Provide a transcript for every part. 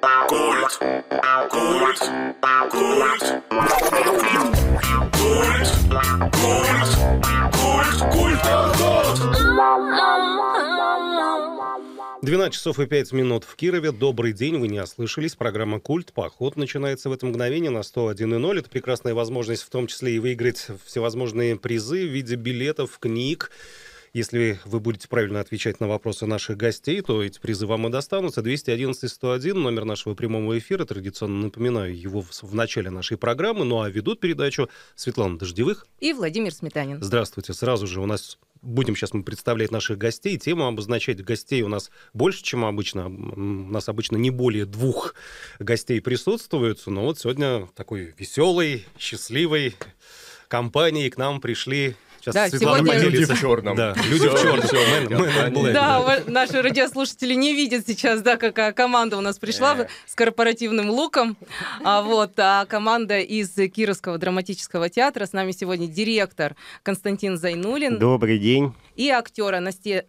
Культ. Культ. Культ. Культ. Культ. Культ. Культ. Культ. 12 часов и 5 минут в Кирове. Добрый день, вы не ослышались. Программа «Культ. Поход» начинается в это мгновение на 101.0. Это прекрасная возможность в том числе и выиграть всевозможные призы в виде билетов, книг, если вы будете правильно отвечать на вопросы наших гостей, то эти призы вам и достанутся. 211-101, номер нашего прямого эфира. Традиционно напоминаю его в, начале нашей программы. Ну а ведут передачу Светлана Дождевых и Владимир Сметанин. Здравствуйте. Сразу же у нас будем сейчас мы представлять наших гостей, тему обозначать. Гостей у нас больше, чем обычно. У нас обычно не более двух гостей присутствуют. Но вот сегодня такой веселый, счастливый компании к нам пришли Сейчас да, Светлана сегодня... поделится люди... черным. Да, люди в черном. Да, наши радиослушатели не видят сейчас, да, какая команда у нас пришла э. с корпоративным луком. А вот а команда из Кировского драматического театра. С нами сегодня директор Константин Зайнулин. Добрый день. И актеры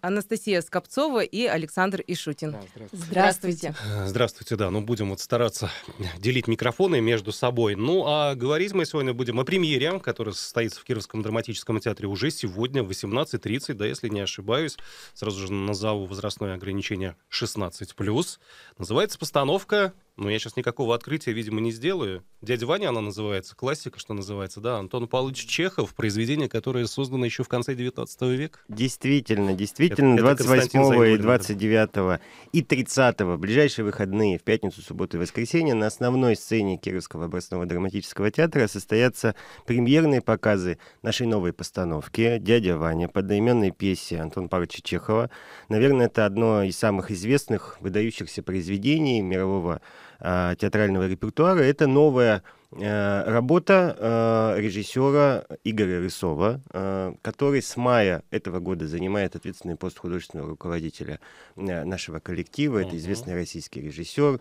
Анастасия Скопцова и Александр Ишутин. Здравствуйте. Э, здравствуйте, да. Ну, будем вот стараться делить микрофоны между собой. Ну, а говорить мы сегодня будем о премьере, которая состоится в Кировском драматическом театре кинотеатре уже сегодня в 18.30, да, если не ошибаюсь. Сразу же назову возрастное ограничение 16+. Называется постановка но я сейчас никакого открытия, видимо, не сделаю. «Дядя Ваня» она называется, классика, что называется, да, Антон Павлович Чехов, произведение, которое создано еще в конце 19 века. Действительно, действительно, это, 28 это и 29 да. и 30 в ближайшие выходные, в пятницу, субботу и воскресенье, на основной сцене Кировского областного драматического театра состоятся премьерные показы нашей новой постановки «Дядя Ваня» под одноименной пьесе Антона Павловича Чехова. Наверное, это одно из самых известных, выдающихся произведений мирового Э, театрального репертуара. Это новая Э, работа э, режиссера Игоря Рысова, э, который с мая этого года занимает ответственный пост художественного руководителя нашего коллектива. Это известный российский режиссер,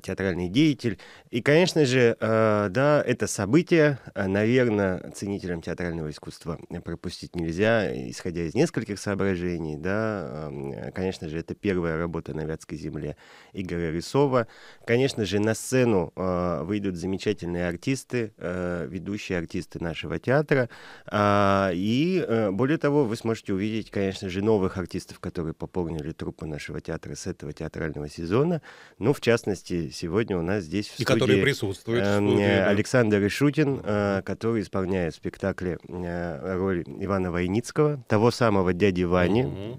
театральный деятель. И, конечно же, да, это событие, наверное, ценителям театрального искусства пропустить нельзя, исходя из нескольких соображений. Да. Конечно же, это первая работа на Вятской земле Игоря Рысова. Конечно же, на сцену выйдут замечательные профессиональные артисты, э, ведущие артисты нашего театра. А, и э, более того, вы сможете увидеть, конечно же, новых артистов, которые пополнили труппу нашего театра с этого театрального сезона. Ну, в частности, сегодня у нас здесь в студии... И которые присутствуют э, в студии, Александр Ишутин, который исполняет в спектакле роль Ивана Войницкого, того самого дяди Вани, угу.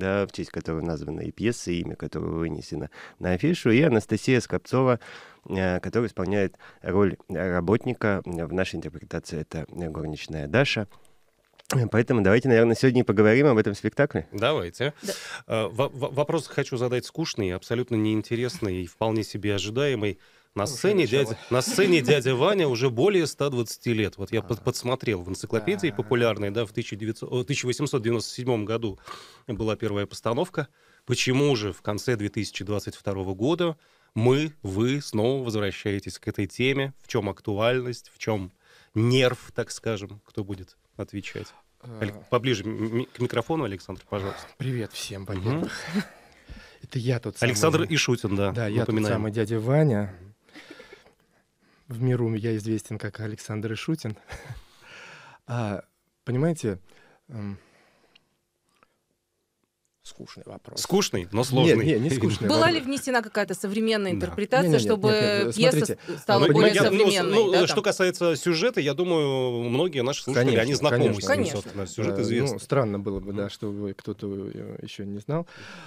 да, в честь которого названа и пьеса, и имя которого вынесено на афишу, и Анастасия Скопцова, Э, который исполняет роль работника. В нашей интерпретации это горничная Даша. Поэтому давайте, наверное, сегодня и поговорим об этом спектакле. Давайте. Да. Э, вопрос хочу задать скучный, абсолютно неинтересный и вполне себе ожидаемый. На сцене, дядя, на сцене дядя Ваня уже более 120 лет. Вот я а. под, подсмотрел в энциклопедии популярной, да, в 1900, 1897 году была первая постановка. Почему же в конце 2022 года мы, вы снова возвращаетесь к этой теме, в чем актуальность, в чем нерв, так скажем, кто будет отвечать. А. Поближе к микрофону, Александр, пожалуйста. Привет всем, во Это я тут Александр Ишутин, да. Да, я напоминаем. тут самый дядя Ваня. В миру я известен как Александр Ишутин. А, понимаете, эм, Скучный вопрос. Скучный, но сложный. Нет, нет не скучный. Была ли внесена какая-то современная интерпретация, чтобы нет, пьеса стала более ну, современной? Ну, что касается сюжета, я думаю, многие наши слушатели, они знакомы с ним, конечно. собственно, сюжет э, ну, известен. странно было бы, да, что кто-то еще не знал.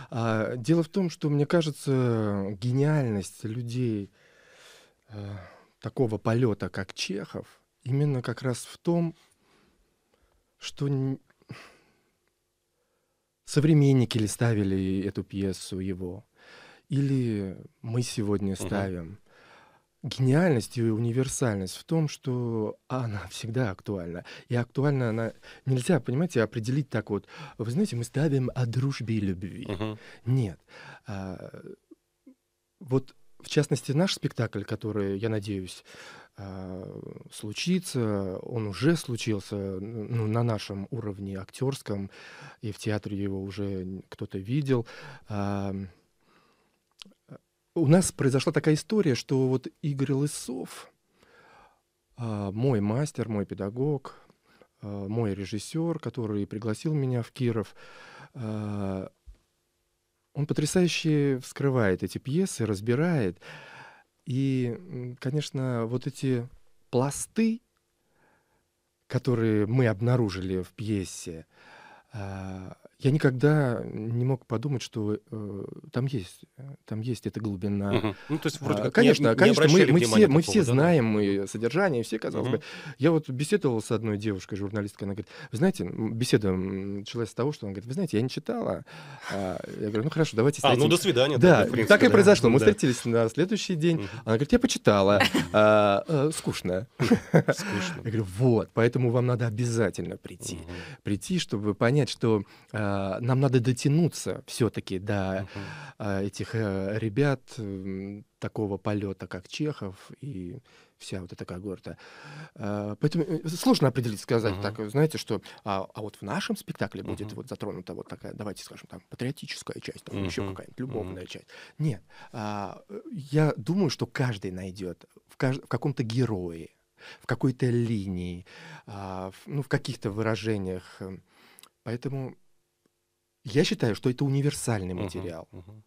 А, дело в том, что, мне кажется, гениальность людей э, такого полета, как Чехов, именно как раз в том, что современники ли ставили эту пьесу его, или мы сегодня ставим. Угу. Гениальность и универсальность в том, что она всегда актуальна. И актуальна она... Нельзя, понимаете, определить так вот. Вы знаете, мы ставим о дружбе и любви. Угу. Нет. А, вот в частности, наш спектакль, который, я надеюсь, а, случится, он уже случился ну, на нашем уровне актерском, и в театре его уже кто-то видел. А, у нас произошла такая история, что вот Игорь Лысов, а, мой мастер, мой педагог, мой режиссер, который пригласил меня в Киров, он потрясающе вскрывает эти пьесы, разбирает. И, конечно, вот эти пласты, которые мы обнаружили в пьесе, а, я никогда не мог подумать, что э, там есть, э, там есть эта глубина. Угу. Ну, то есть вроде а, как конечно, не, конечно, не мы, мы все, мы все знаем мы содержание, все, казалось угу. бы. Я вот беседовал с одной девушкой, журналисткой, она говорит, вы знаете, беседа началась с того, что она говорит, вы знаете, я не читала. А, я говорю, ну хорошо, давайте встретимся. А, ну до свидания. Да, тогда, принципе, так да. и произошло. Ну мы да. встретились на следующий день. Угу. Она говорит, я почитала. А, а, скучно. Скучно. Я говорю, вот, поэтому вам надо обязательно прийти. Прийти, чтобы понять, что... А, Э, нам надо дотянуться все-таки до uh-huh. этих э, ребят такого полета, как Чехов и вся вот эта когорта. А, поэтому э, сложно определить, сказать uh-huh. так, знаете, что а, а вот в нашем спектакле uh-huh. будет вот затронута вот такая, давайте скажем, там, патриотическая часть, там, uh-huh. еще какая-нибудь любовная uh-huh. часть. Нет. А, я думаю, что каждый найдет в, кажд... в каком-то герое, в какой-то линии, а, в, ну, в каких-то выражениях. Эм, поэтому я считаю, что это универсальный материал. Угу, угу.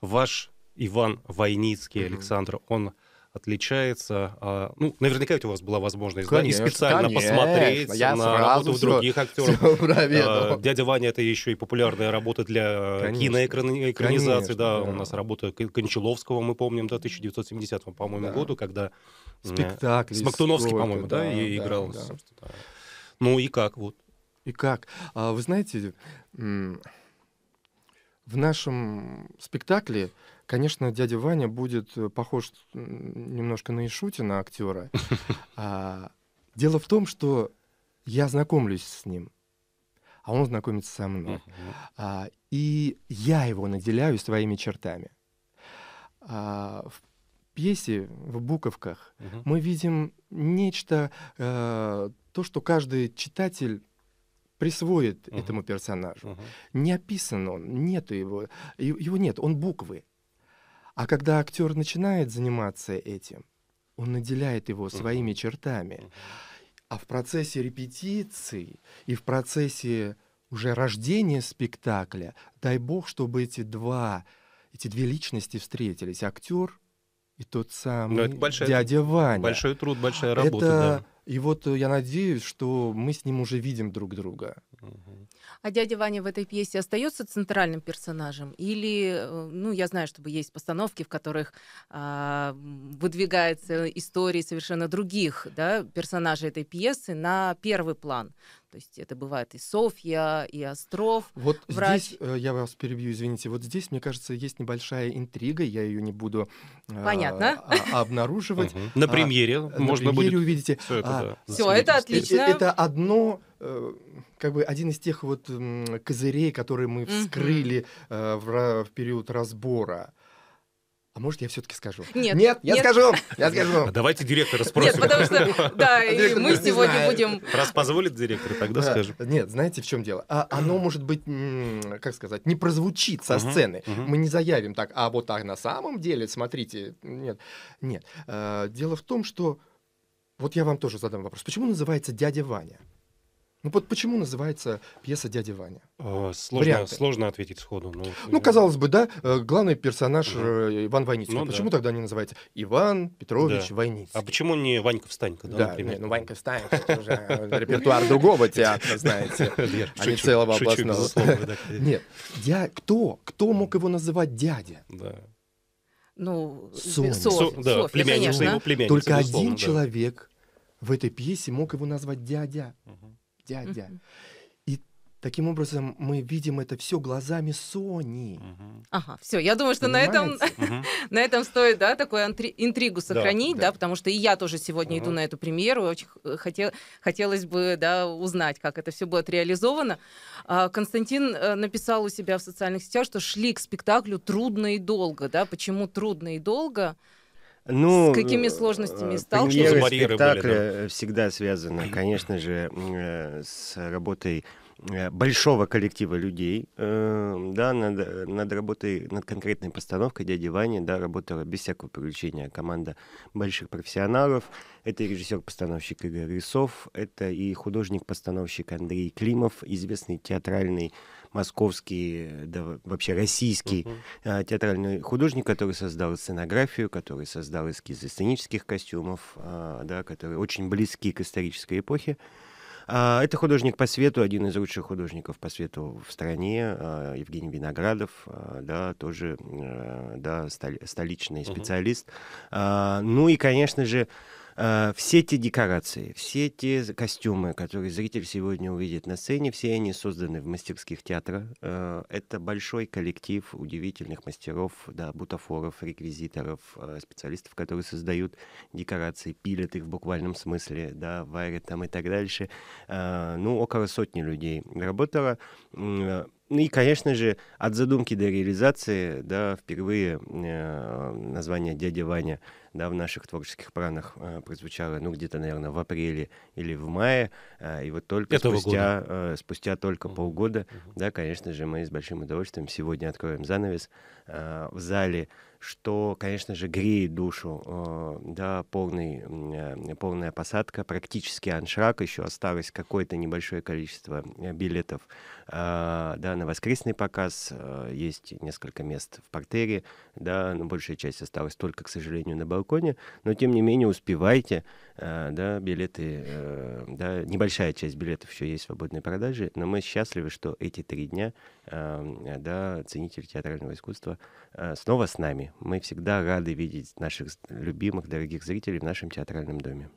Ваш Иван Войницкий, угу. Александр, он отличается. А, ну, наверняка ведь у вас была возможность конечно, да, и специально конечно, посмотреть я на работу все, других актеров. а, Дядя Ваня это еще и популярная работа для э, конечно, киноэкранизации. да, да, у нас работа Кончаловского, мы помним, да, 1970, по-моему, да. году, когда спектакль. Смоктуновский, по-моему, да, да, да, играл. Да. Ну и как вот? И как? А, вы знаете, в нашем спектакле, конечно, дядя Ваня будет э, похож немножко на Ишутина, актера. А, дело в том, что я знакомлюсь с ним, а он знакомится со мной. А, и я его наделяю своими чертами. в пьесе, в буковках, мы видим нечто, э, то, что каждый читатель присвоит uh-huh. этому персонажу. Uh-huh. Не описан он, нет его, его нет, он буквы. А когда актер начинает заниматься этим, он наделяет его своими uh-huh. чертами. А в процессе репетиций и в процессе уже рождения спектакля, дай бог, чтобы эти два, эти две личности встретились, актер и тот самый большая, дядя Ваня. Большой труд, большая работа. Это да. И вот э, я надеюсь, что мы с ним уже видим друг друга. А дядя Ваня в этой пьесе остается центральным персонажем? Или, э, ну, я знаю, чтобы есть постановки, в которых а, выдвигаются истории совершенно других да, персонажей этой пьесы на первый план. То есть это бывает и Софья, и Остров. Вот врач... здесь, э, я вас перебью, извините, вот здесь, мне кажется, есть небольшая интрига, я ее не буду э, Понятно. А, обнаруживать. На а, премьере можно будет. На премьере увидите. Все, это а, э, отлично. Это одно как бы один из тех вот козырей, которые мы вскрыли в период разбора может, я все-таки скажу? Нет. Нет, я нет. скажу, я скажу. А давайте директора спросим. Нет, потому что, да, а и мы сегодня будем... Раз позволит директор, тогда скажу. Нет, знаете, в чем дело? А оно, может быть, как сказать, не прозвучит со сцены. Мы не заявим так, а вот так на самом деле, смотрите. Нет, нет. Э, дело в том, что... Вот я вам тоже задам вопрос. Почему называется «Дядя Ваня»? Ну вот почему называется пьеса «Дядя Ваня»? А, сложно, сложно ответить сходу. Но... Ну, э, казалось бы, да, э, главный персонаж угу. Иван Войницкий. Ну, почему да. тогда не называется Иван Петрович да. Войницкий? А почему не Ванька Встанька, да, да например? Не, ну, Ванька Встанька — это уже репертуар другого театра, знаете, а не целого областного. Нет, кто? Кто мог его называть дядя? Да ну, Соня. Со, Со, да, Софья, конечно. Только один человек в этой пьесе мог его назвать дядя дядя. И таким образом мы видим это все глазами Сони. Угу. Ага, все. Я думаю, что Понимаете? на этом, угу. на этом стоит, да, такую интригу сохранить, да, да. да, потому что и я тоже сегодня угу. иду на эту премьеру, очень хотел, хотелось бы, да, узнать, как это все будет реализовано. А, Константин э, написал у себя в социальных сетях, что шли к спектаклю трудно и долго, да, почему трудно и долго? Ну, С какими сложностями э, сталкивались? Что спектакля были, да? всегда связано, конечно же, э, с работой э, большого коллектива людей, да, над, над работой, над конкретной постановкой «Дяди Вани», да, работала без всякого привлечения команда больших профессионалов. Это режиссер-постановщик Игорь Рисов, это и художник-постановщик Андрей Климов, известный театральный московский, э, да вообще российский uh-huh. театральный художник, который создал сценографию, который создал эскизы сценических костюмов, э, да, которые очень близки к исторической эпохе. А, это художник по свету, один из лучших художников по свету в стране, Евгений Виноградов, да, тоже да, столичный специалист. Uh-huh. Ну и, конечно же, Э, все эти декорации, все эти костюмы, которые зритель сегодня увидит на сцене, все они созданы в мастерских театра. Э, это большой коллектив удивительных мастеров, да, бутафоров, реквизиторов, э, специалистов, которые создают декорации, пилят их в буквальном смысле, да, варят там и так дальше. ну, около сотни людей работало. ну и, конечно же, от задумки до реализации, да, впервые название «Дядя Ваня» да, в наших творческих планах э, прозвучало, ну, где-то, наверное, в апреле или в мае, э, и вот только Этого спустя, Э, спустя только mm-hmm. полгода, mm-hmm. да, конечно же, мы с большим удовольствием сегодня откроем занавес э, в зале что, конечно же, греет душу, э, да, полный, полная посадка, практически аншрак, еще осталось какое-то небольшое количество э, билетов, э, да, на воскресный показ, есть несколько мест в портере, да, но большая часть осталась только, к сожалению, на балконе, но, тем не менее, успевайте, да, билеты, да, небольшая часть билетов еще есть в свободной продаже, но мы счастливы, что эти три дня, да, ценитель театрального искусства снова с нами, мы всегда рады видеть наших любимых, дорогих зрителей в нашем театральном доме.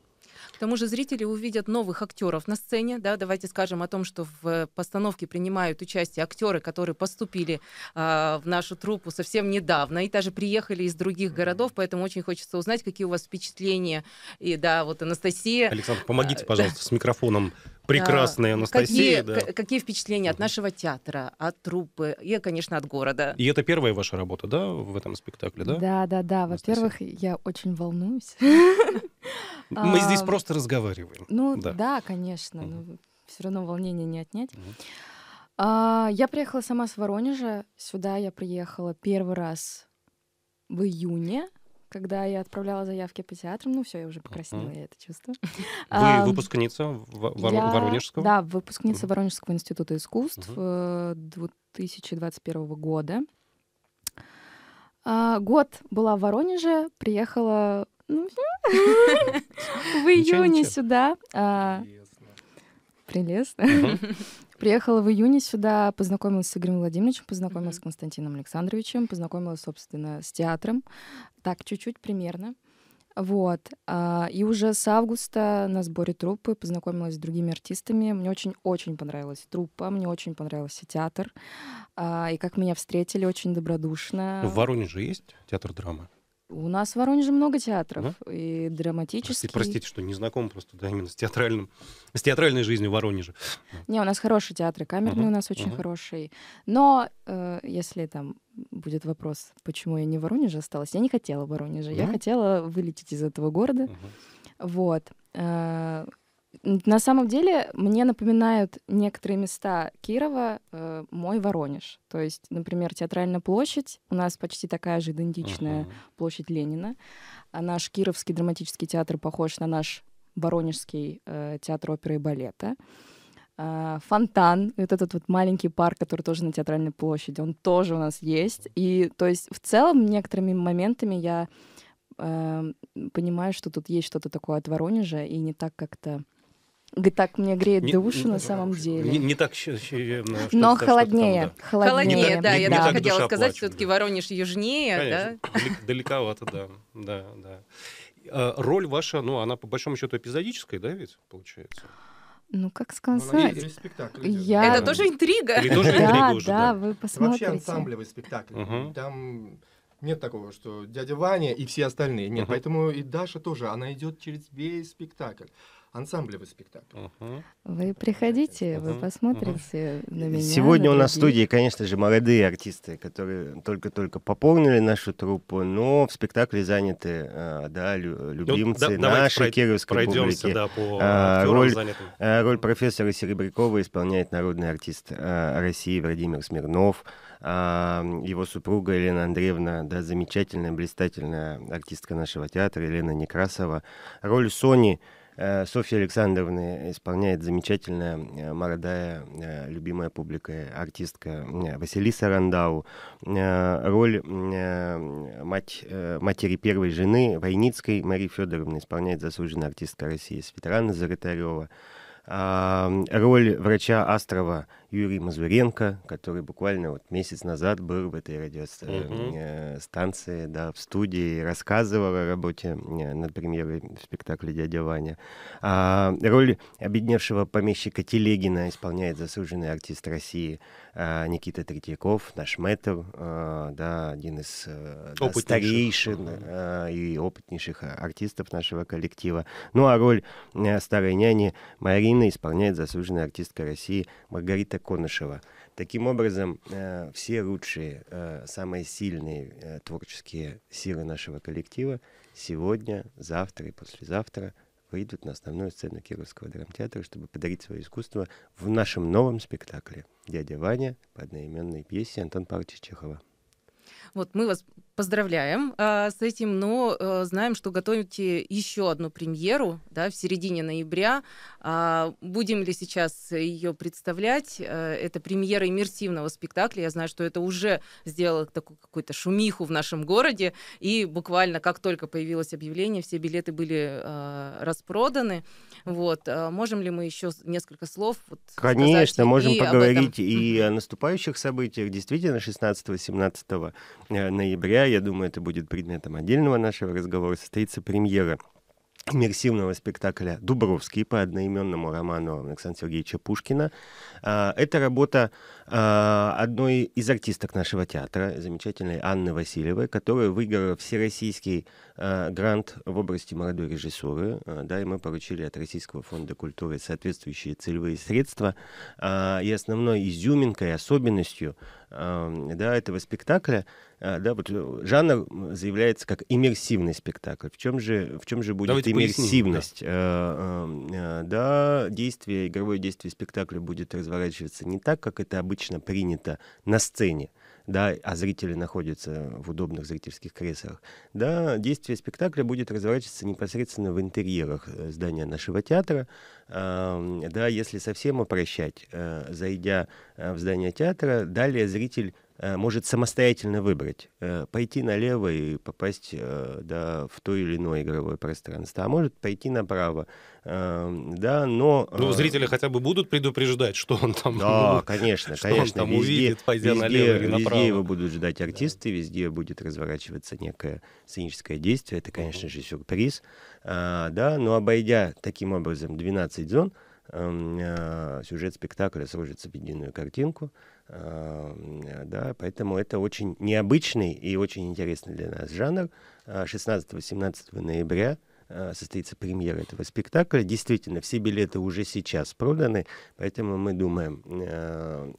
К тому же зрители увидят новых актеров на сцене. Да? Давайте скажем о том, что в э, постановке принимают участие актеры, которые поступили э, в нашу труппу совсем недавно и даже приехали из других городов, поэтому очень хочется узнать, какие у вас впечатления. И да, вот Анастасия. Александр, помогите, э, пожалуйста, с микрофоном прекрасная а, Анастасия. Какие, да. какие впечатления от нашего театра, от труппы и, конечно, от города? И это первая ваша работа, да, в этом спектакле, да? Да, да, да. Во-первых, я очень волнуюсь. Мы здесь а, просто разговариваем. Ну да, конечно. Ну Все равно волнение не отнять. А, я приехала сама с Воронежа. Сюда я приехала первый раз в июне когда я отправляла заявки по театрам. Ну все, я уже покраснела, uh-huh. я это чувствую. Вы выпускница Вор- я... Воронежского? Да, выпускница uh-huh. Воронежского института искусств uh-huh. 2021 э, года. А, год была в Воронеже, приехала ну, в июне сюда. А, прелестно. приехала в июне сюда, познакомилась с Игорем Владимировичем, познакомилась mm-hmm. с Константином Александровичем, познакомилась, собственно, с театром. Так, чуть-чуть примерно. Вот. А, и уже с августа на сборе труппы познакомилась с другими артистами. Мне очень-очень понравилась труппа, мне очень понравился театр. А, и как меня встретили, очень добродушно. В Воронеже есть театр драмы? У нас в Воронеже много театров. Да? И драматических. Простите, простите, что не знаком просто да, именно с, театральным, с театральной жизнью в Воронеже. Не, у нас хорошие театры, камерные uh-huh. у нас очень uh-huh. хорошие. Но э, если там будет вопрос, почему я не в Воронеже осталась, я не хотела в Воронеже. Uh-huh. Я хотела вылететь из этого города. Uh-huh. Вот. Э, на самом деле, мне напоминают некоторые места Кирова э, мой Воронеж. То есть, например, Театральная площадь. У нас почти такая же идентичная uh-huh. площадь Ленина. А наш Кировский драматический театр похож на наш Воронежский э, театр оперы и балета. Э, фонтан, вот этот вот маленький парк, который тоже на Театральной площади, он тоже у нас есть. И то есть в целом некоторыми моментами я эм, понимаю, что тут есть что-то такое от Воронежа, и не так как-то Говорит, так мне греет не, на самом деле. Не, не так... Но так, холоднее, там, да. холоднее. Холоднее, не да. Не, я не так хотела сказать, плачу, все-таки да. Воронеж южнее. Конечно, да? далековато, да. да, да. А, роль ваша, ну, она по большому счету эпизодическая, да, ведь, получается? Ну, как ну, сказать? Я... Это тоже интрига. Или тоже интрига да, уже, да, да, вы посмотрите. Это вообще ансамблевый спектакль. Угу. Там нет такого, что дядя Ваня и все остальные. Нет, угу. поэтому и Даша тоже, она идет через весь спектакль ансамблевый спектакль. Вы приходите, вы посмотрите на меня. Сегодня на у нас в студии, конечно же, молодые артисты, которые только-только пополнили нашу труппу, но в спектакле заняты а, ну, да, любимцы ну, да, нашей кировской публики. Да, по а, роль, занятым. А, роль профессора Серебрякова исполняет народный артист а, России Владимир Смирнов его супруга Елена Андреевна, да, замечательная, блистательная артистка нашего театра Елена Некрасова. Роль Сони Э, Софья Александровна исполняет замечательная, э, молодая, э, любимая публика артистка Василиса Рандау. Роль мать, матери первой жены Войницкой Марии Федоровны исполняет заслуженная артистка России Светлана Зарытарева. Роль врача Астрова Юрий Мазуренко, который буквально вот месяц назад был в этой радиостанции, э, mm-hmm. да, в студии, рассказывал о работе э, над премьерой спектакля «Дядя Ваня». А, роль обедневшего помещика Телегина исполняет заслуженный артист России а, Никита Третьяков, наш мэтр, а, да, один из да, старейшин а, и опытнейших артистов нашего коллектива. Ну а роль старой няни Марины исполняет заслуженная артистка России Маргарита Конышева. Таким образом, э, все лучшие, э, самые сильные э, творческие силы нашего коллектива сегодня, завтра и послезавтра выйдут на основную сцену Кировского драмтеатра, чтобы подарить свое искусство в нашем новом спектакле «Дядя Ваня» по одноименной пьесе Антон Павловича Чехова. Вот мы вас поздравляем э, с этим, но э, знаем, что готовите еще одну премьеру да, в середине ноября. Э, будем ли сейчас ее представлять? Э, это премьера иммерсивного спектакля. Я знаю, что это уже сделало такую какую-то шумиху в нашем городе. И буквально как только появилось объявление, все билеты были э, распроданы. Вот. Э, можем ли мы еще несколько слов вот, Конечно, можем и поговорить и о наступающих событиях. Действительно, 16-17 э, ноября, я думаю, это будет предметом отдельного нашего разговора, состоится премьера иммерсивного спектакля «Дубровский» по одноименному роману Александра Сергеевича Пушкина. А, это работа а, одной из артисток нашего театра, замечательной Анны Васильевой, которая выиграла Всероссийский Э, грант в области молодой режиссуры, э, да, и мы получили от Российского фонда культуры соответствующие целевые средства. А, и основной изюминкой, особенностью эм, да, этого спектакля, э, да, вот жанр заявляется как иммерсивный спектакль. В чем же, в чем же будет Давайте иммерсивность? Поясним, да. да, действие, игровое действие спектакля будет разворачиваться не так, как это обычно принято на сцене да, а зрители находятся в удобных зрительских креслах, да, действие спектакля будет разворачиваться непосредственно в интерьерах э, здания нашего театра. Да, если совсем упрощать, э, зайдя э, в здание театра, далее зритель Э, может самостоятельно выбрать, э, пойти налево и попасть э, да, в то или иное игровое пространство, а может пойти направо. Эм, да, но... Ну, зрители хотя бы будут предупреждать, что он там Да, конечно, что конечно. Он там везде, увидит, пойдя везде, налево или направо. Везде его будут ждать артисты, да. везде будет разворачиваться некое сценическое действие. Это, конечно же, сюрприз. А, да, но обойдя таким образом 12 зон, эм, сюжет спектакля сложится в единую картинку — Эм, э, да, поэтому это очень необычный и очень интересный для нас жанр. 16-17 э, ноября э, состоится премьера этого спектакля. Действительно, все билеты уже сейчас проданы, поэтому мы думаем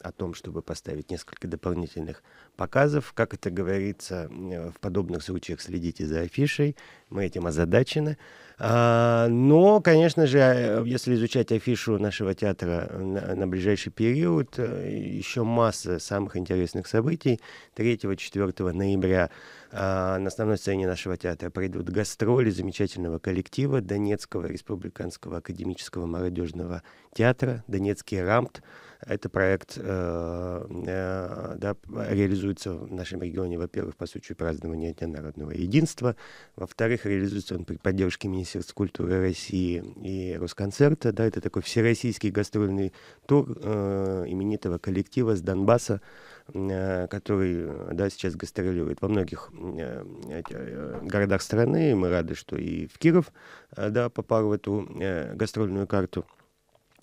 о том, чтобы поставить несколько дополнительных показов. Как это говорится, в подобных случаях следите за афишей, мы этим озадачены. А, но, конечно же, э, если изучать афишу нашего театра на, на ближайший период, э, еще масса самых интересных событий. 3-4 ноября а, на основной сцене нашего театра пройдут гастроли замечательного коллектива Донецкого республиканского академического молодежного театра «Донецкий рамт». Это проект э, э, да, реализуется в нашем регионе, во-первых, по случаю празднования Дня народного единства, во-вторых, реализуется он при поддержке Министерства культуры России и Росконцерта. Да, это такой всероссийский гастрольный тур э, именитого коллектива с Донбасса, который да, сейчас гастролирует во многих городах страны. Мы рады, что и в Киров да, попал в эту гастрольную карту.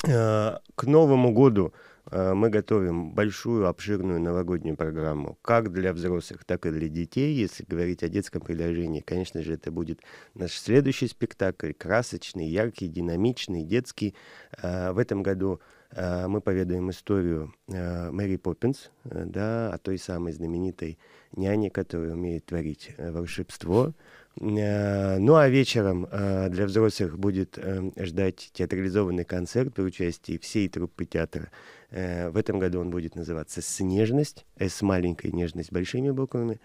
к Новому году Э, мы готовим большую, обширную новогоднюю программу, как для взрослых, так и для детей. Если говорить о детском предложении, конечно же, это будет наш следующий спектакль, красочный, яркий, динамичный, детский. Э, в этом году э, мы поведаем историю Мэри Поппинс, да, о той самой знаменитой няне, которая умеет творить волшебство. Ну а вечером для взрослых будет эм, ждать театрализованный концерт при участии всей труппы театра Э, в этом году он будет называться «Снежность», «С» маленькой, «Нежность» большими буквами.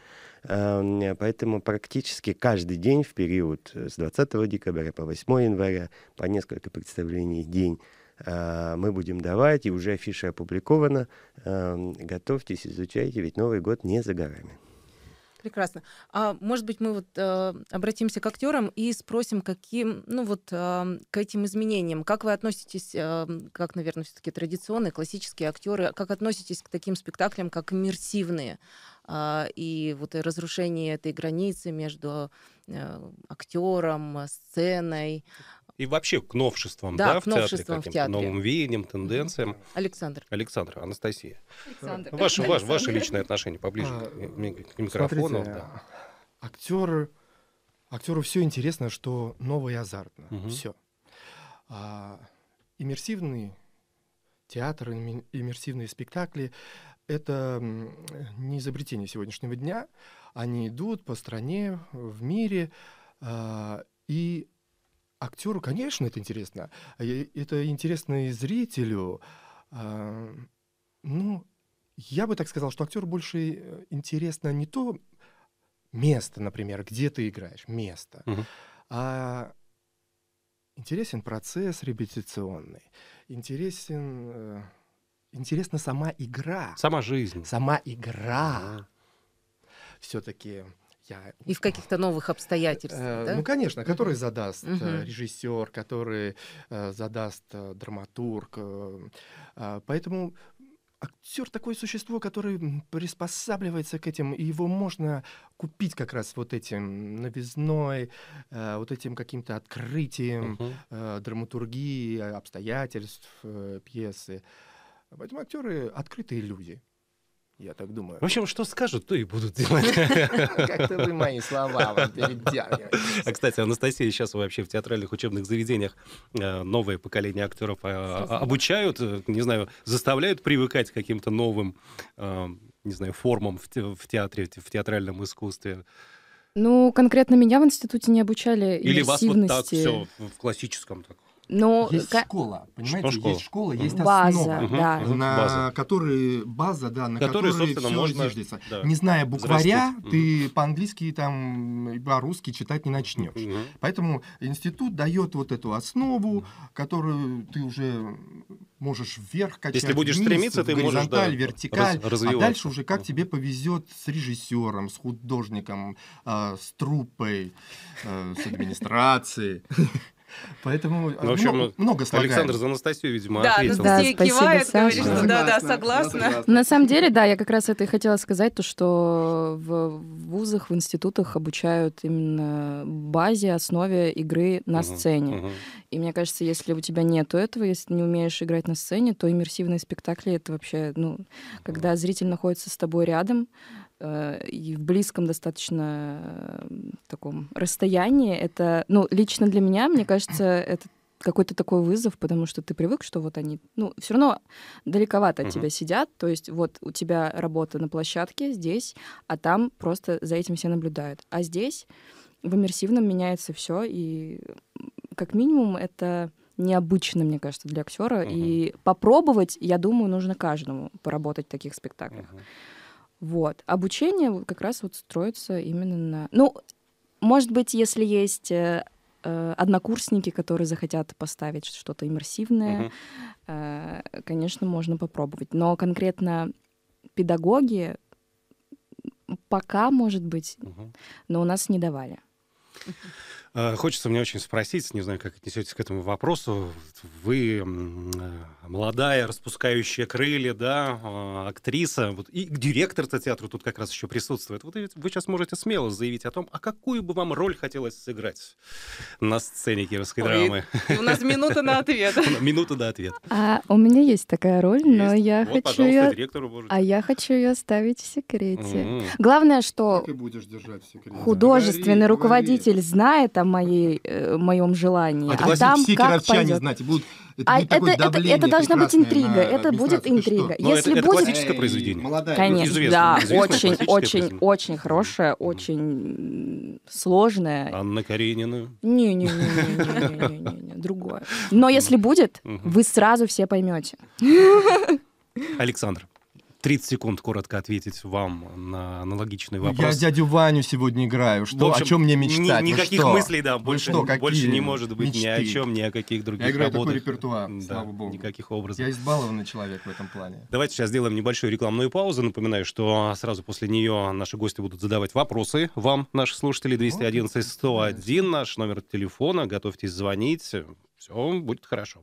Эм, поэтому практически каждый день в период э, с 20 декабря по 8 января по несколько представлений в день э, мы будем давать, и уже афиша опубликована. Эм, готовьтесь, изучайте, ведь Новый год не за горами. Прекрасно. А может быть, мы вот э, обратимся к актерам и спросим, каким, ну вот э, к этим изменениям. Как вы относитесь, э, как, наверное, все-таки традиционные, классические актеры, как относитесь к таким спектаклям, как иммерсивные? Э, и вот и разрушение этой границы между э, актером, сценой, и вообще к новшествам, да, да к в новшествам театре, в то новым веяниям, тенденциям. Александр. Александр, Анастасия. Александр. Ваше, Александр. ваше, ваше личное отношение поближе а, к микрофону. Смотрите, да. актер, актеру все интересно, что новое и азартно. Угу. Все. А, иммерсивный театр, иммерсивные спектакли — это не изобретение сегодняшнего дня. Они идут по стране, в мире, э, и Актеру, конечно, это интересно. А это интересно и зрителю. А, ну, я бы так сказал, что актеру больше э, интересно не то место, например, где ты играешь, место, угу. а интересен процесс репетиционный, интересен, э, интересна сама игра. Сама жизнь. Сама игра. а Все-таки я... И в каких-то новых обстоятельствах, э, да? Ну, конечно, который угу. задаст угу. режиссер, который задаст э, э, драматург. Поэтому актер такое существо, которое приспосабливается к этим, и его можно купить как раз вот этим новизной, э, вот этим каким-то открытием uh-huh. э, драматургии, обстоятельств э, пьесы. Поэтому актеры открытые люди. Я так думаю. В общем, что скажут, то и будут делать. Как-то вы мои слова вот А, кстати, Анастасия, сейчас вообще в театральных учебных заведениях э, новое поколение актеров э, обучают, э, не знаю, заставляют привыкать к каким-то новым, не знаю, формам в театре, в театральном искусстве. Ну, конкретно меня в институте не обучали Или вас вот так все в классическом таком? Но ну, есть к... школа, понимаете, что школа? есть школа, есть база, основа, угу, да. на база. которой база, да, на которой, которой все можно... зиждется. Да. Не зная букваря, Взрастить. ты угу. по-английски там по-русски а читать не начнешь. Угу. Поэтому институт дает вот эту основу, которую ты уже можешь вверх качать. Если будешь вниз, стремиться, ты можешь да, вертикаль, раз, а дальше уже как тебе повезет с режиссером, с художником, э, с труппой, э, с администрацией. Поэтому ну, в ну, общем, много, много слагаем. Александр за Анастасию, видимо, да, ответил. Да, Анастасия спасибо, кивает, Саша. говорит, что да, да, согласна. На самом деле, да, я как раз это и хотела сказать, то, что в вузах, в институтах обучают именно базе, основе игры на сцене. Угу. И мне кажется, если у тебя нет этого, если ты не умеешь играть на сцене, то иммерсивные спектакли — это вообще, ну, когда зритель находится с тобой рядом, Э, и в близком достаточно эм, таком расстоянии. Это, ну, лично для меня, мне кажется, это какой-то такой вызов, потому что ты привык, что вот они, ну, все равно далековато от uh-huh. тебя сидят, то есть вот у тебя работа на площадке здесь, а там просто за этим все наблюдают. А здесь в иммерсивном меняется все, и как минимум это необычно, мне кажется, для актера. Uh-huh. И попробовать, я думаю, нужно каждому поработать в таких спектаклях. Uh-huh. Вот. Обучение как раз вот строится именно на... Ну, может быть, если есть э, э, однокурсники, которые захотят поставить что-то иммерсивное, mm-hmm. конечно, можно попробовать. Но конкретно педагоги пока, может быть, mm-hmm. но у нас не давали. Э, хочется мне очень спросить, не знаю, как отнесетесь к этому вопросу. Вы э, молодая, распускающая крылья, да, а, актриса, вот, и директор по театру тут как раз еще присутствует. Вот вы сейчас можете смело заявить о том, а какую бы вам роль хотелось сыграть на сцене кировской Ой, драмы. У нас минута на ответ. Минута до ответа. А у меня есть такая роль, но я хочу ее... А я хочу ее оставить в секрете. Главное, что художественный руководитель знает о моей, моем желании. А, а классе, там все как пойдет. знаете, будут это, а это, это, это должна быть интрига. Это будет интрига. Но Если это, будет... это классическое произведение. Молодая. Конечно, да, очень, очень, очень хорошее, очень сложное. Анна Каренина. не, не, не, не, не, не, не, другое. Но если будет, вы сразу все поймете. Александр. 30 секунд коротко ответить вам на аналогичный ну, вопрос. Я дядю Ваню сегодня играю. Что, ну, общем, о чем мне мечтать? Ни, ну никаких ну, мыслей, да, больше, что, какие больше не может быть мечты? ни о чем, ни о каких других Я играю работах. такой репертуар, да, слава богу. Никаких образов. Я избалованный человек в этом плане. Давайте сейчас сделаем небольшую рекламную паузу. Напоминаю, что сразу после нее наши гости будут задавать вопросы вам, наши слушатели. 211-101 наш номер телефона. Готовьтесь звонить. Все будет хорошо.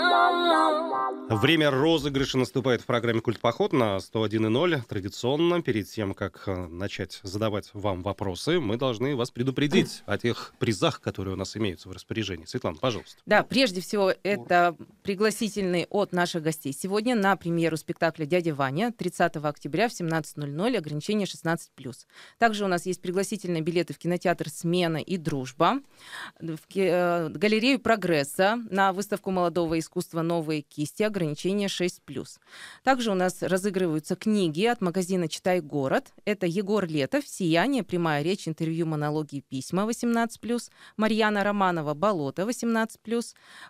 Время розыгрыша наступает в программе «Культ поход» на 101.0. Традиционно, перед тем, как э, начать задавать вам вопросы, мы должны вас предупредить о тех призах, которые у нас имеются в распоряжении. Светлана, пожалуйста. Да, прежде всего, это пригласительный от наших гостей. Сегодня на премьеру спектакля «Дядя Ваня» 30 октября в 17.00, ограничение 16+. Также у нас есть пригласительные билеты в кинотеатр «Смена» и «Дружба», в э, галерею «Прогресса», на выставку молодого искусства «Новые кисти», ограничение 6+. Также у нас разыгрываются книги от магазина «Читай город». Это Егор Летов, «Сияние», «Прямая речь», интервью, монологи и письма 18+, Марьяна Романова, «Болото» 18+,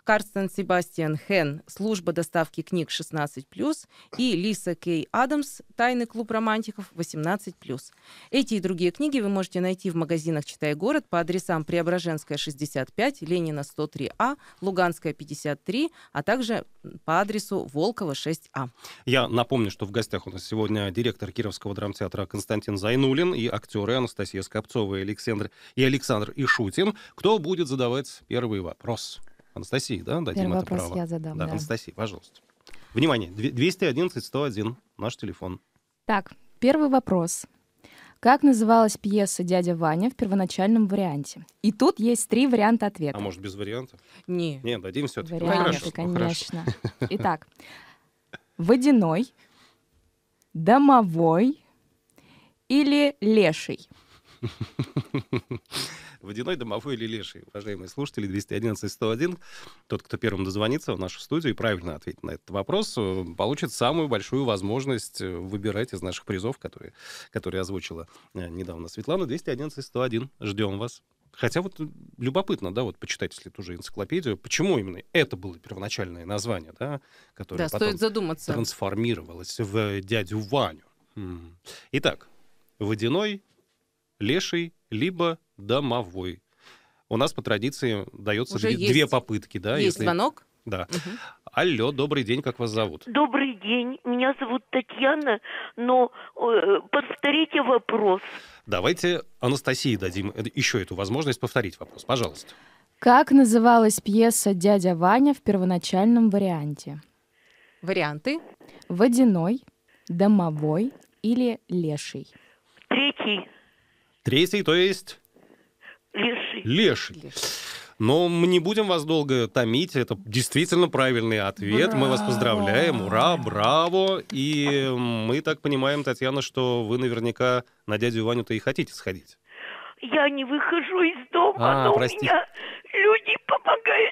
Карстен Себастьян Хен, «Служба доставки книг» 16+, и Лиса Кей Адамс, «Тайный клуб романтиков» 18+. Эти и другие книги вы можете найти в магазинах «Читай город» по адресам Преображенская, 65, Ленина, 103А, Луганская, 53, а также по адресу адресу Волкова 6А. Я напомню, что в гостях у нас сегодня директор Кировского драмтеатра Константин Зайнулин и актеры Анастасия Скопцова и Александр, и Александр Ишутин. Кто будет задавать первый вопрос? Анастасия, да? Дадим первый это вопрос право. я задам, да, да. Анастасия, пожалуйста. Внимание, 211-101, наш телефон. Так, первый вопрос. Как называлась пьеса «Дядя Ваня» в первоначальном варианте? И тут есть три варианта ответа. А может, без варианта? Не. нет, дадим все таки Варианты, ну, конечно. Ну, хорошо. Итак, водяной, домовой или леший? Водяной, Домовой или Леший. Уважаемые слушатели, 211-101, тот, кто первым дозвонится в нашу студию и правильно ответит на этот вопрос, э, получит самую большую возможность э, выбирать из наших призов, которые, которые озвучила э, недавно Светлана. 211-101, ждем вас. Хотя вот любопытно, да, вот почитать, если ту же энциклопедию, почему именно это было первоначальное название, да, которое да, потом стоит задуматься. трансформировалось в дядю Ваню. Итак, водяной, леший, либо домовой. У нас по традиции дается Уже две есть, попытки. Да, есть если... звонок. Да. Угу. Алло, добрый день, как вас зовут? Добрый день, меня зовут Татьяна, но э, повторите вопрос. Давайте Анастасии дадим еще эту возможность повторить вопрос, пожалуйста. Как называлась пьеса «Дядя Ваня» в первоначальном варианте? Варианты? Водяной, домовой или леший? Третий. Третий, то есть... Леший. Леший. Леший. Но мы не будем вас долго томить. Это действительно правильный ответ. Браво. Мы вас поздравляем. Ура, браво. И мы так понимаем, Татьяна, что вы наверняка на дядю Ваню-то и хотите сходить. Я не выхожу из дома, а, но прости. у меня люди помогают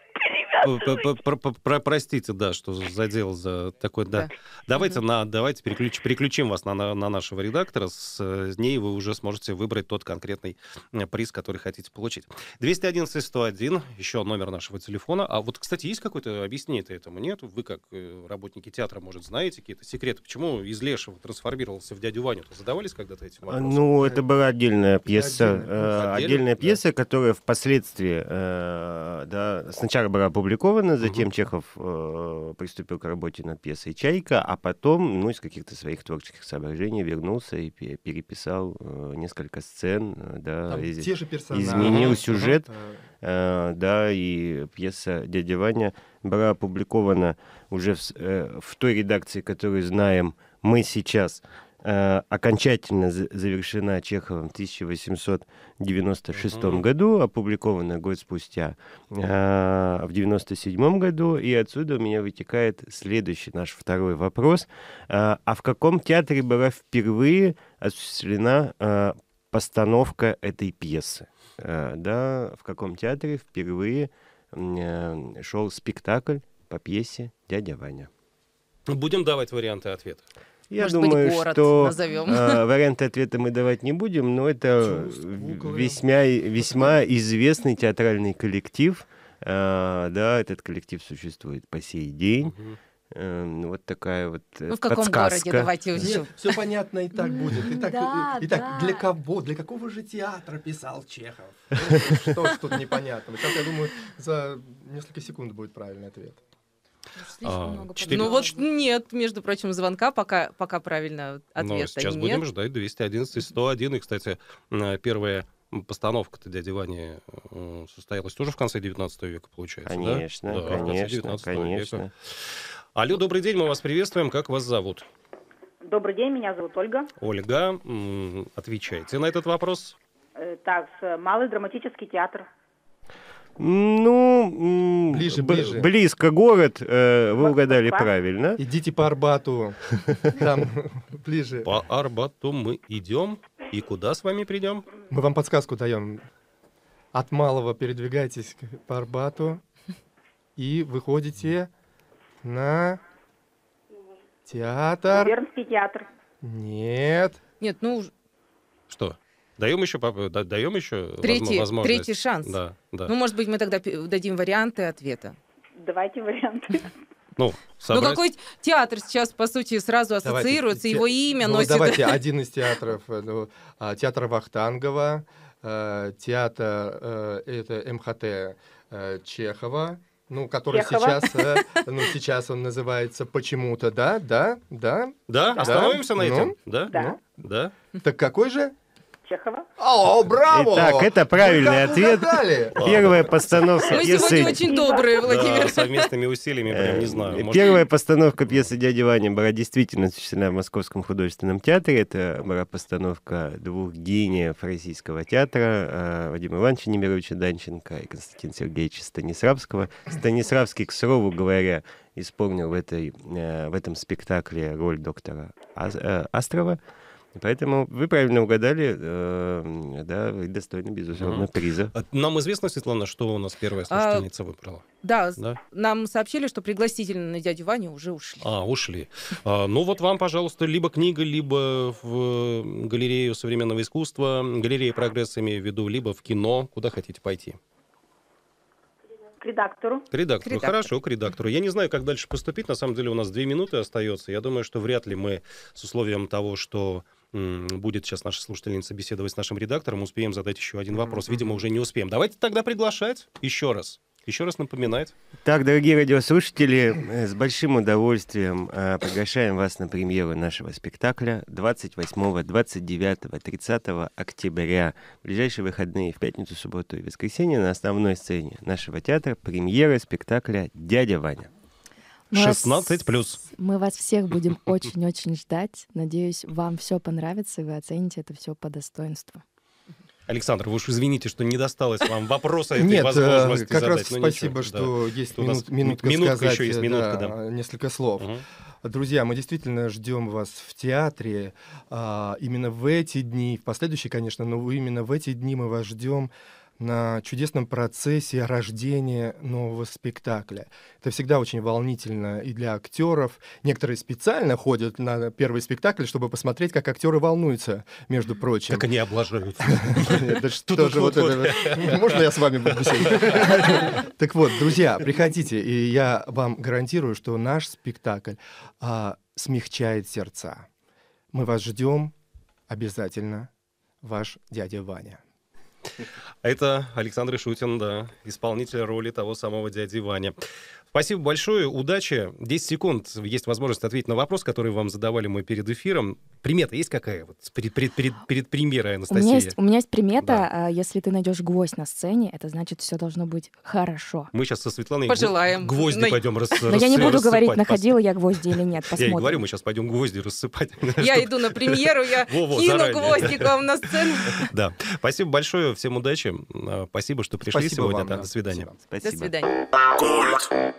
Э, простите, да, что задел за такой, да. Давайте на, давайте переключим вас на нашего редактора. С ней вы уже сможете выбрать тот конкретный э, приз, который хотите получить. 211 101, еще номер нашего телефона. А вот, кстати, есть какое-то объяснение этому? Нет? Вы, как э, работники театра, может, знаете какие-то секреты? Почему из Лешего трансформировался в дядю Ваню? Задавались когда-то этим а, вопросом? Ну, это была отдельная пьеса. Ну, отдельная, пьеса, которая впоследствии да, сначала была опубликована опубликовано. Затем угу. Чехов э, приступил к работе над пьесой «Чайка», а потом, ну, из каких-то своих творческих соображений вернулся и переписал э, несколько сцен, э, да, Там из, те же изменил сюжет, э. э, да, и пьеса «Дядя Ваня» была опубликована уже в, э, в той редакции, которую знаем мы сейчас – Э, окончательно завершена Чеховым в 1896 mm-hmm. году, опубликована год спустя, э, в 1997 году. И отсюда у меня вытекает следующий наш второй вопрос. Э, а в каком театре была впервые осуществлена э, постановка этой пьесы? да, в каком театре впервые шел спектакль по пьесе «Дядя Ваня»? Будем давать варианты ответа. Я Может думаю, быть, город что назовем. Э, варианты ответа мы давать не будем, но это весьма, весьма известный театральный коллектив. Э, да, этот коллектив существует по сей день. Э, ну, вот такая вот ну, в каком подсказка. городе давайте учим. Нет, все понятно и так будет. И так, да, и, так да. для кого, для какого же театра писал Чехов? что ж тут непонятно? Сейчас, я думаю, за несколько секунд будет правильный ответ. А, 4... Ну вот нет, между прочим, звонка пока, пока правильно ну, ответа Но сейчас нет. будем ждать 211 и 101. И, кстати, а, первая постановка-то «Дяди Вани» э, состоялась тоже в конце 19 века, получается, конечно, да? да конечно, конечно. Века. Алло, добрый день, мы вас приветствуем. Как вас зовут? Добрый день, меня зовут Ольга. Ольга, отвечайте на этот вопрос. Э, так, э, малый драматический театр ну, ближе, ближе. близко город, э, вы угадали правильно. Идите по Арбату, там ближе. По Арбату мы идем, и куда с вами придем? Мы вам подсказку даем. От Малого передвигайтесь по Арбату и выходите на театр. Губернский театр. Нет. Нет, ну... Что? Даем еще, даем еще третий, возможность. Третий шанс. Да, да. Ну, может быть, мы тогда дадим варианты ответа. Давайте варианты. Ну, ну собрать... ну какой театр сейчас, по сути, сразу ассоциируется, давайте, его имя ну, носит. Давайте один из театров. Э, ну, а, театр Вахтангова, э, театр э, это МХТ Чехова, ну, который Чехова. сейчас, ну, сейчас он называется почему-то, да, да, да. Да, да. остановимся на ну? этом, ну, да, да. Ну. да. Так какой же? Чехова. О, браво! Так, это правильный ответ. Угадали. Первая постановка Мы пьесы... сегодня очень добрые, Владимир. Да, совместными усилиями, прям не э, знаю. Может... Первая постановка пьесы «Дядя Ваня» была действительно осуществлена в Московском художественном театре. Это была постановка двух гениев российского театра э, Вадима Ивановича Немировича Данченко и Константина Сергеевича Станиславского. Станиславский, к слову говоря, исполнил в, этой, э, в этом спектакле роль доктора Астрова. Поэтому вы правильно угадали, э, да, вы достойны, безусловно, угу. приза. А нам известно, Светлана, что у нас первая а, слушательница а, выбрала? Да, да, нам сообщили, что пригласительные на дядю Ваню уже ушли. А, ушли. А, ну вот вам, пожалуйста, либо книга, либо в галерею современного искусства, галерея прогресса имею в виду, либо в кино, куда хотите пойти. К редактору. К редактору. К Хорошо, к редактору. Я не знаю, как дальше поступить. На самом деле у нас две минуты остается. Я думаю, что вряд ли мы с условием того, что будет сейчас наша слушательница беседовать с нашим редактором, успеем задать еще один вопрос. Видимо, уже не успеем. Давайте тогда приглашать еще раз. Еще раз напоминает. Так, дорогие радиослушатели, э, с большим удовольствием э, приглашаем вас на премьеру нашего спектакля 28, 29, 30 октября. В ближайшие выходные в пятницу, субботу и воскресенье на основной сцене нашего театра премьера спектакля «Дядя Ваня». Мы 16 плюс. Мы вас всех будем очень-очень ждать. Надеюсь, вам все понравится, и вы оцените это все по достоинству. Александр, вы уж извините, что не досталось вам вопроса этой Нет, э, возможности как задать. раз спасибо, ничего, что да. есть минут, минутка, минутка сказать, еще есть, э, минутка, да, да. несколько слов. Угу. Друзья, мы действительно ждем вас в театре а, именно в эти дни, в последующие, конечно, но именно в эти дни мы вас ждем на чудесном процессе рождения нового спектакля. Это всегда очень волнительно и для актеров. Некоторые специально ходят на первый спектакль, чтобы посмотреть, как актеры волнуются, между прочим. Как они облажаются. Что вот это? Можно я с вами буду Так вот, друзья, приходите, и я вам гарантирую, что наш спектакль а, смягчает сердца. Мы вас ждем обязательно, ваш дядя Ваня. Это Александр Шутин, да, исполнитель роли того самого дяди Ваня. Спасибо большое, удачи. 10 секунд есть возможность ответить на вопрос, который вам задавали мы перед эфиром. Примета есть какая? Вот перед, перед, перед, перед премьерой, Анастасия. У меня есть, у меня есть примета. Да. А, если ты найдешь гвоздь на сцене, это значит, все должно быть хорошо. Мы сейчас со Светланой Пожелаем. гвозди Но... пойдем рас... Но я не буду говорить, находила я гвозди или нет. Посмотрим. Я и говорю, мы сейчас пойдем гвозди рассыпать. Я иду на премьеру, я кину гвоздиком на сцену. Да. Спасибо большое, всем удачи. А, спасибо, что пришли сегодня. До свидания. До свидания.